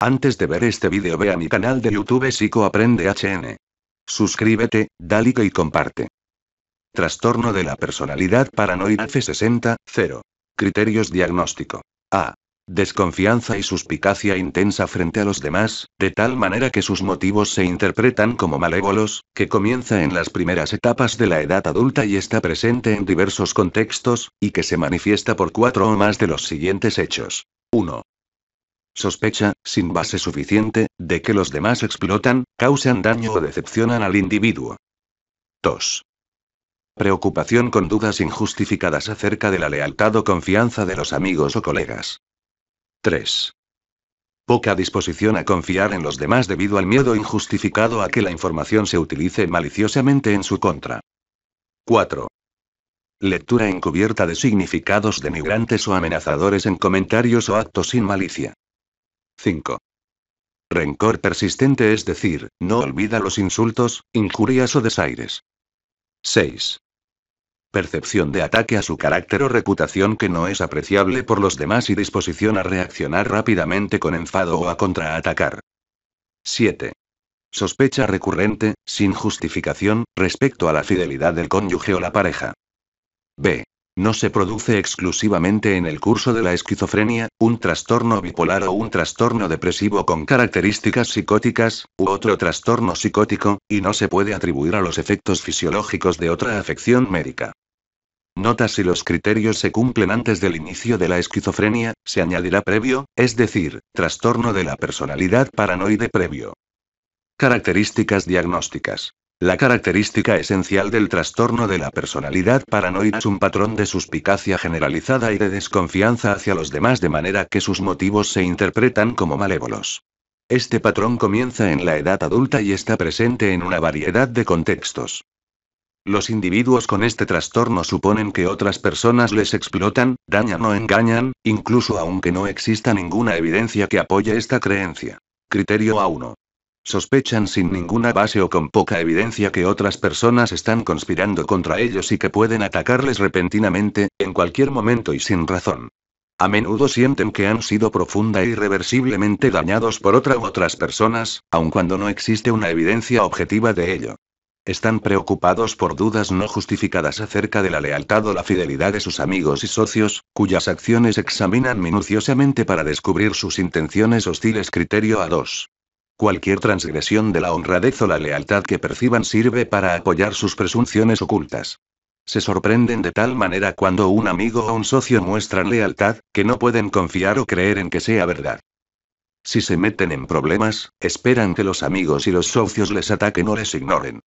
Antes de ver este vídeo ve a mi canal de YouTube Aprende HN. Suscríbete, dale like y comparte. Trastorno de la personalidad paranoide F60, 0. Criterios diagnóstico. A. Desconfianza y suspicacia intensa frente a los demás, de tal manera que sus motivos se interpretan como malévolos, que comienza en las primeras etapas de la edad adulta y está presente en diversos contextos, y que se manifiesta por cuatro o más de los siguientes hechos. 1 sospecha, sin base suficiente, de que los demás explotan, causan daño o decepcionan al individuo. 2. Preocupación con dudas injustificadas acerca de la lealtad o confianza de los amigos o colegas. 3. Poca disposición a confiar en los demás debido al miedo injustificado a que la información se utilice maliciosamente en su contra. 4. Lectura encubierta de significados denigrantes o amenazadores en comentarios o actos sin malicia. 5. Rencor persistente es decir, no olvida los insultos, injurias o desaires. 6. Percepción de ataque a su carácter o reputación que no es apreciable por los demás y disposición a reaccionar rápidamente con enfado o a contraatacar. 7. Sospecha recurrente, sin justificación, respecto a la fidelidad del cónyuge o la pareja. B. No se produce exclusivamente en el curso de la esquizofrenia, un trastorno bipolar o un trastorno depresivo con características psicóticas, u otro trastorno psicótico, y no se puede atribuir a los efectos fisiológicos de otra afección médica. Nota si los criterios se cumplen antes del inicio de la esquizofrenia, se añadirá previo, es decir, trastorno de la personalidad paranoide previo. Características diagnósticas. La característica esencial del trastorno de la personalidad paranoica es un patrón de suspicacia generalizada y de desconfianza hacia los demás de manera que sus motivos se interpretan como malévolos. Este patrón comienza en la edad adulta y está presente en una variedad de contextos. Los individuos con este trastorno suponen que otras personas les explotan, dañan o engañan, incluso aunque no exista ninguna evidencia que apoye esta creencia. Criterio A1. Sospechan sin ninguna base o con poca evidencia que otras personas están conspirando contra ellos y que pueden atacarles repentinamente, en cualquier momento y sin razón. A menudo sienten que han sido profunda e irreversiblemente dañados por otra u otras personas, aun cuando no existe una evidencia objetiva de ello. Están preocupados por dudas no justificadas acerca de la lealtad o la fidelidad de sus amigos y socios, cuyas acciones examinan minuciosamente para descubrir sus intenciones hostiles criterio a dos. Cualquier transgresión de la honradez o la lealtad que perciban sirve para apoyar sus presunciones ocultas. Se sorprenden de tal manera cuando un amigo o un socio muestran lealtad, que no pueden confiar o creer en que sea verdad. Si se meten en problemas, esperan que los amigos y los socios les ataquen o les ignoren.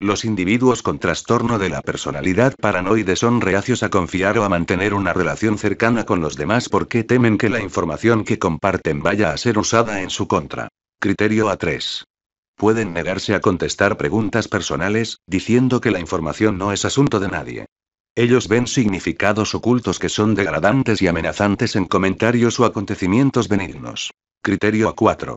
Los individuos con trastorno de la personalidad paranoide son reacios a confiar o a mantener una relación cercana con los demás porque temen que la información que comparten vaya a ser usada en su contra. Criterio A3. Pueden negarse a contestar preguntas personales, diciendo que la información no es asunto de nadie. Ellos ven significados ocultos que son degradantes y amenazantes en comentarios o acontecimientos benignos. Criterio A4.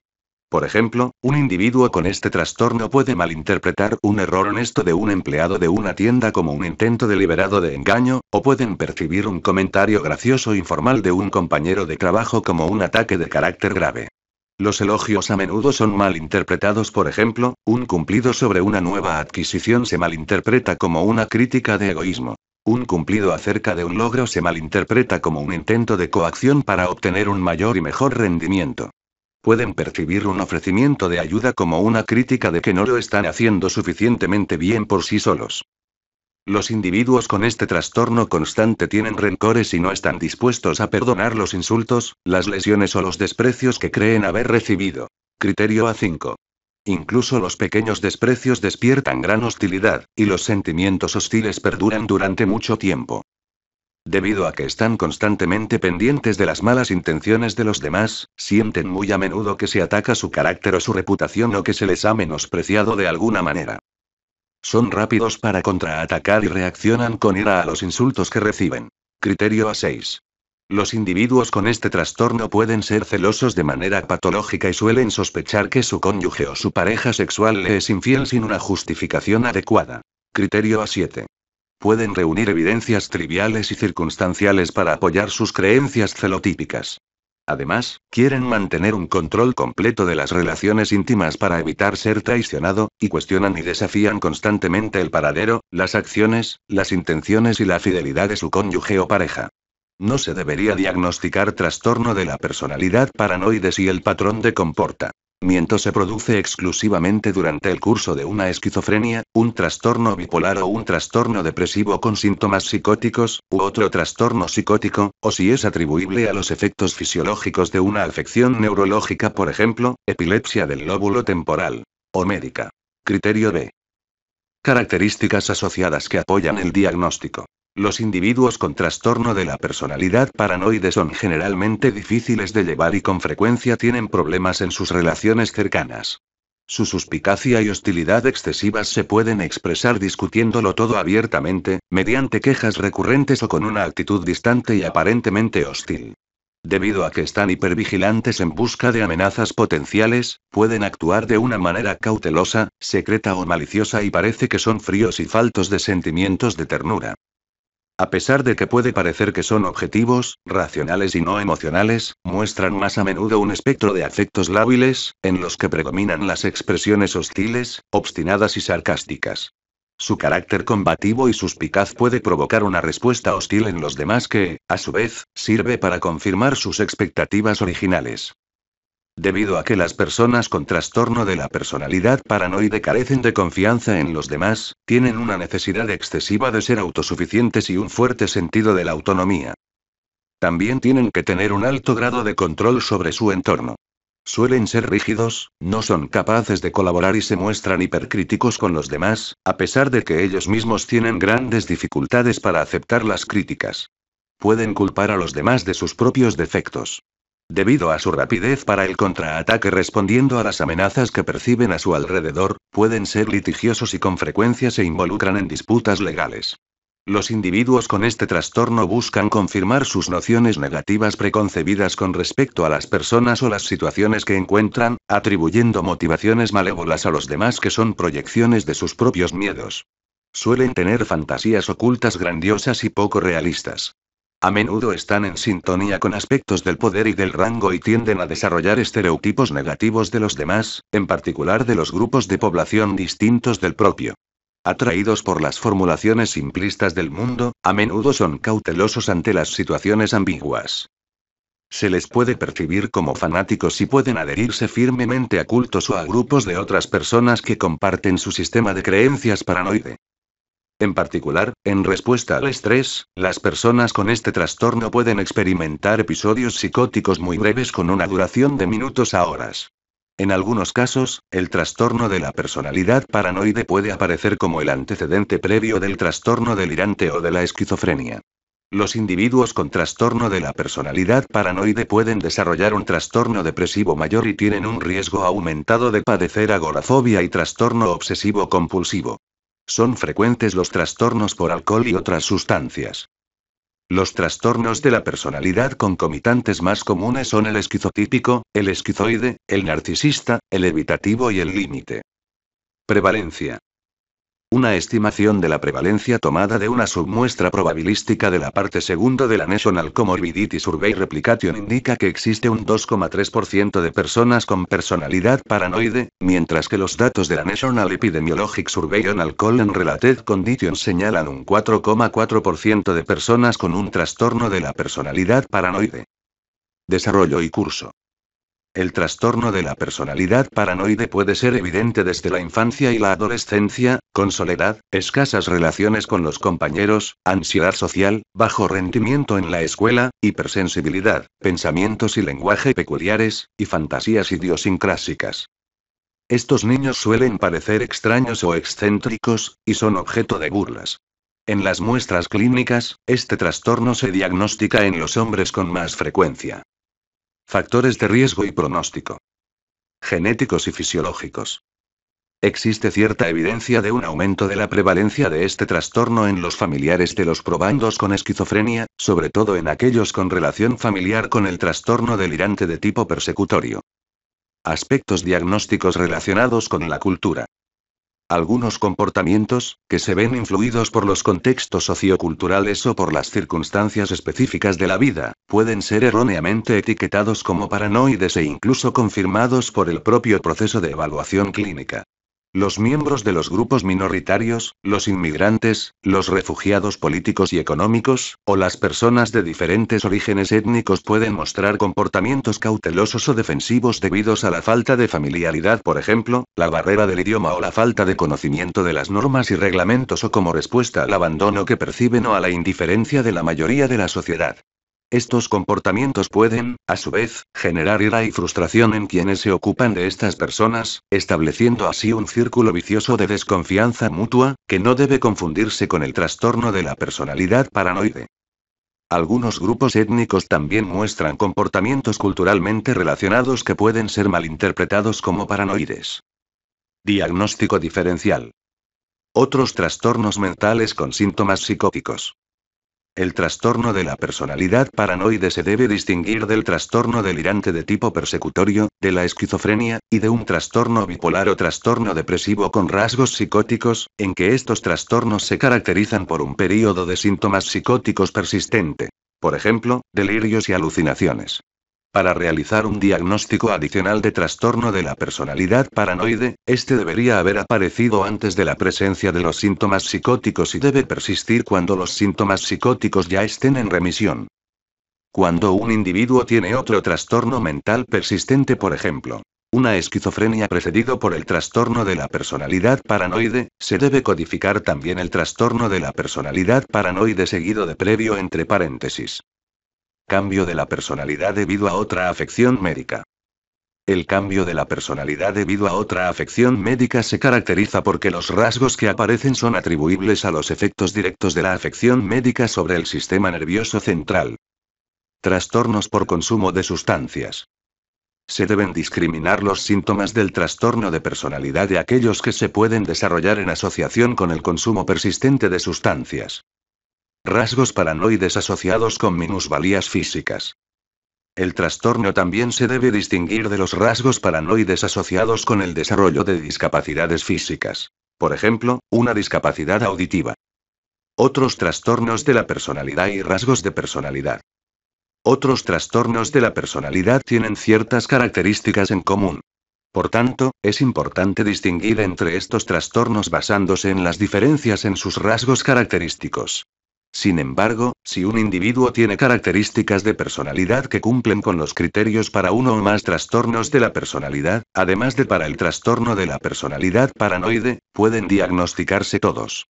Por ejemplo, un individuo con este trastorno puede malinterpretar un error honesto de un empleado de una tienda como un intento deliberado de engaño, o pueden percibir un comentario gracioso informal de un compañero de trabajo como un ataque de carácter grave. Los elogios a menudo son mal interpretados, por ejemplo, un cumplido sobre una nueva adquisición se malinterpreta como una crítica de egoísmo. Un cumplido acerca de un logro se malinterpreta como un intento de coacción para obtener un mayor y mejor rendimiento. Pueden percibir un ofrecimiento de ayuda como una crítica de que no lo están haciendo suficientemente bien por sí solos. Los individuos con este trastorno constante tienen rencores y no están dispuestos a perdonar los insultos, las lesiones o los desprecios que creen haber recibido. Criterio A5. Incluso los pequeños desprecios despiertan gran hostilidad, y los sentimientos hostiles perduran durante mucho tiempo. Debido a que están constantemente pendientes de las malas intenciones de los demás, sienten muy a menudo que se ataca su carácter o su reputación o que se les ha menospreciado de alguna manera. Son rápidos para contraatacar y reaccionan con ira a los insultos que reciben. Criterio A6. Los individuos con este trastorno pueden ser celosos de manera patológica y suelen sospechar que su cónyuge o su pareja sexual le es infiel sin una justificación adecuada. Criterio A7. Pueden reunir evidencias triviales y circunstanciales para apoyar sus creencias celotípicas. Además, quieren mantener un control completo de las relaciones íntimas para evitar ser traicionado, y cuestionan y desafían constantemente el paradero, las acciones, las intenciones y la fidelidad de su cónyuge o pareja. No se debería diagnosticar trastorno de la personalidad paranoide si el patrón de comporta Miento se produce exclusivamente durante el curso de una esquizofrenia, un trastorno bipolar o un trastorno depresivo con síntomas psicóticos, u otro trastorno psicótico, o si es atribuible a los efectos fisiológicos de una afección neurológica, por ejemplo, epilepsia del lóbulo temporal. O médica. Criterio B. Características asociadas que apoyan el diagnóstico. Los individuos con trastorno de la personalidad paranoide son generalmente difíciles de llevar y con frecuencia tienen problemas en sus relaciones cercanas. Su suspicacia y hostilidad excesivas se pueden expresar discutiéndolo todo abiertamente, mediante quejas recurrentes o con una actitud distante y aparentemente hostil. Debido a que están hipervigilantes en busca de amenazas potenciales, pueden actuar de una manera cautelosa, secreta o maliciosa y parece que son fríos y faltos de sentimientos de ternura. A pesar de que puede parecer que son objetivos, racionales y no emocionales, muestran más a menudo un espectro de afectos lábiles, en los que predominan las expresiones hostiles, obstinadas y sarcásticas. Su carácter combativo y suspicaz puede provocar una respuesta hostil en los demás que, a su vez, sirve para confirmar sus expectativas originales. Debido a que las personas con trastorno de la personalidad paranoide carecen de confianza en los demás, tienen una necesidad excesiva de ser autosuficientes y un fuerte sentido de la autonomía. También tienen que tener un alto grado de control sobre su entorno. Suelen ser rígidos, no son capaces de colaborar y se muestran hipercríticos con los demás, a pesar de que ellos mismos tienen grandes dificultades para aceptar las críticas. Pueden culpar a los demás de sus propios defectos. Debido a su rapidez para el contraataque respondiendo a las amenazas que perciben a su alrededor, pueden ser litigiosos y con frecuencia se involucran en disputas legales. Los individuos con este trastorno buscan confirmar sus nociones negativas preconcebidas con respecto a las personas o las situaciones que encuentran, atribuyendo motivaciones malévolas a los demás que son proyecciones de sus propios miedos. Suelen tener fantasías ocultas grandiosas y poco realistas. A menudo están en sintonía con aspectos del poder y del rango y tienden a desarrollar estereotipos negativos de los demás, en particular de los grupos de población distintos del propio. Atraídos por las formulaciones simplistas del mundo, a menudo son cautelosos ante las situaciones ambiguas. Se les puede percibir como fanáticos y pueden adherirse firmemente a cultos o a grupos de otras personas que comparten su sistema de creencias paranoide. En particular, en respuesta al estrés, las personas con este trastorno pueden experimentar episodios psicóticos muy breves con una duración de minutos a horas. En algunos casos, el trastorno de la personalidad paranoide puede aparecer como el antecedente previo del trastorno delirante o de la esquizofrenia. Los individuos con trastorno de la personalidad paranoide pueden desarrollar un trastorno depresivo mayor y tienen un riesgo aumentado de padecer agorafobia y trastorno obsesivo compulsivo. Son frecuentes los trastornos por alcohol y otras sustancias. Los trastornos de la personalidad concomitantes más comunes son el esquizotípico, el esquizoide, el narcisista, el evitativo y el límite. Prevalencia. Una estimación de la prevalencia tomada de una submuestra probabilística de la parte segundo de la National Comorbidity Survey Replication indica que existe un 2,3% de personas con personalidad paranoide, mientras que los datos de la National Epidemiologic Survey on Alcohol and Related Conditions señalan un 4,4% de personas con un trastorno de la personalidad paranoide. Desarrollo y curso. El trastorno de la personalidad paranoide puede ser evidente desde la infancia y la adolescencia, con soledad, escasas relaciones con los compañeros, ansiedad social, bajo rendimiento en la escuela, hipersensibilidad, pensamientos y lenguaje peculiares, y fantasías idiosincrásicas. Estos niños suelen parecer extraños o excéntricos, y son objeto de burlas. En las muestras clínicas, este trastorno se diagnostica en los hombres con más frecuencia. Factores de riesgo y pronóstico. Genéticos y fisiológicos. Existe cierta evidencia de un aumento de la prevalencia de este trastorno en los familiares de los probandos con esquizofrenia, sobre todo en aquellos con relación familiar con el trastorno delirante de tipo persecutorio. Aspectos diagnósticos relacionados con la cultura. Algunos comportamientos, que se ven influidos por los contextos socioculturales o por las circunstancias específicas de la vida, pueden ser erróneamente etiquetados como paranoides e incluso confirmados por el propio proceso de evaluación clínica los miembros de los grupos minoritarios, los inmigrantes, los refugiados políticos y económicos, o las personas de diferentes orígenes étnicos pueden mostrar comportamientos cautelosos o defensivos debidos a la falta de familiaridad, por ejemplo, la barrera del idioma o la falta de conocimiento de las normas y reglamentos o como respuesta al abandono que perciben o a la indiferencia de la mayoría de la sociedad. Estos comportamientos pueden, a su vez, generar ira y frustración en quienes se ocupan de estas personas, estableciendo así un círculo vicioso de desconfianza mutua, que no debe confundirse con el trastorno de la personalidad paranoide. Algunos grupos étnicos también muestran comportamientos culturalmente relacionados que pueden ser malinterpretados como paranoides. Diagnóstico diferencial. Otros trastornos mentales con síntomas psicóticos. El trastorno de la personalidad paranoide se debe distinguir del trastorno delirante de tipo persecutorio, de la esquizofrenia, y de un trastorno bipolar o trastorno depresivo con rasgos psicóticos, en que estos trastornos se caracterizan por un período de síntomas psicóticos persistente. Por ejemplo, delirios y alucinaciones. Para realizar un diagnóstico adicional de trastorno de la personalidad paranoide, este debería haber aparecido antes de la presencia de los síntomas psicóticos y debe persistir cuando los síntomas psicóticos ya estén en remisión. Cuando un individuo tiene otro trastorno mental persistente, por ejemplo, una esquizofrenia precedido por el trastorno de la personalidad paranoide, se debe codificar también el trastorno de la personalidad paranoide seguido de previo entre paréntesis. Cambio de la personalidad debido a otra afección médica. El cambio de la personalidad debido a otra afección médica se caracteriza porque los rasgos que aparecen son atribuibles a los efectos directos de la afección médica sobre el sistema nervioso central. Trastornos por consumo de sustancias. Se deben discriminar los síntomas del trastorno de personalidad de aquellos que se pueden desarrollar en asociación con el consumo persistente de sustancias rasgos paranoides asociados con minusvalías físicas. El trastorno también se debe distinguir de los rasgos paranoides asociados con el desarrollo de discapacidades físicas. Por ejemplo, una discapacidad auditiva. Otros trastornos de la personalidad y rasgos de personalidad. Otros trastornos de la personalidad tienen ciertas características en común. Por tanto, es importante distinguir entre estos trastornos basándose en las diferencias en sus rasgos característicos. Sin embargo, si un individuo tiene características de personalidad que cumplen con los criterios para uno o más trastornos de la personalidad, además de para el trastorno de la personalidad paranoide, pueden diagnosticarse todos.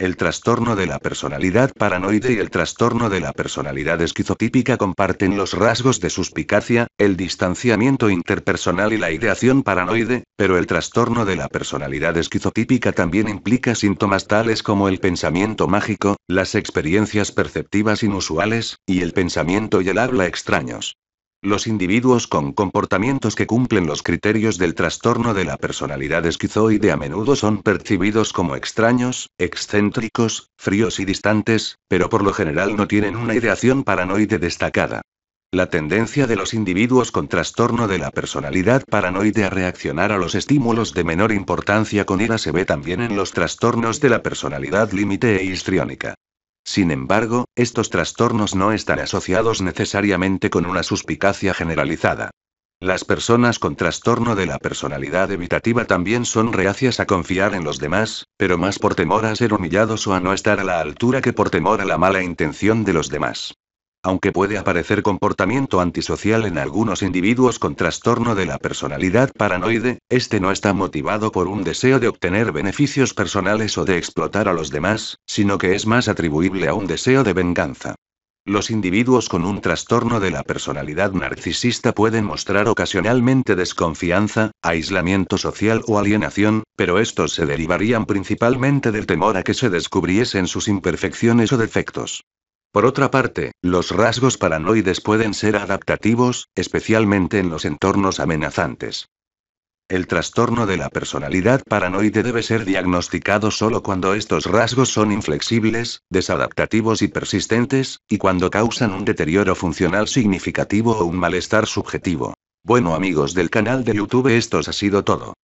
El trastorno de la personalidad paranoide y el trastorno de la personalidad esquizotípica comparten los rasgos de suspicacia, el distanciamiento interpersonal y la ideación paranoide, pero el trastorno de la personalidad esquizotípica también implica síntomas tales como el pensamiento mágico, las experiencias perceptivas inusuales, y el pensamiento y el habla extraños. Los individuos con comportamientos que cumplen los criterios del trastorno de la personalidad esquizoide a menudo son percibidos como extraños, excéntricos, fríos y distantes, pero por lo general no tienen una ideación paranoide destacada. La tendencia de los individuos con trastorno de la personalidad paranoide a reaccionar a los estímulos de menor importancia con ira se ve también en los trastornos de la personalidad límite e histriónica. Sin embargo, estos trastornos no están asociados necesariamente con una suspicacia generalizada. Las personas con trastorno de la personalidad evitativa también son reacias a confiar en los demás, pero más por temor a ser humillados o a no estar a la altura que por temor a la mala intención de los demás. Aunque puede aparecer comportamiento antisocial en algunos individuos con trastorno de la personalidad paranoide, este no está motivado por un deseo de obtener beneficios personales o de explotar a los demás, sino que es más atribuible a un deseo de venganza. Los individuos con un trastorno de la personalidad narcisista pueden mostrar ocasionalmente desconfianza, aislamiento social o alienación, pero estos se derivarían principalmente del temor a que se descubriesen sus imperfecciones o defectos. Por otra parte, los rasgos paranoides pueden ser adaptativos, especialmente en los entornos amenazantes. El trastorno de la personalidad paranoide debe ser diagnosticado solo cuando estos rasgos son inflexibles, desadaptativos y persistentes, y cuando causan un deterioro funcional significativo o un malestar subjetivo. Bueno amigos del canal de YouTube esto ha sido todo.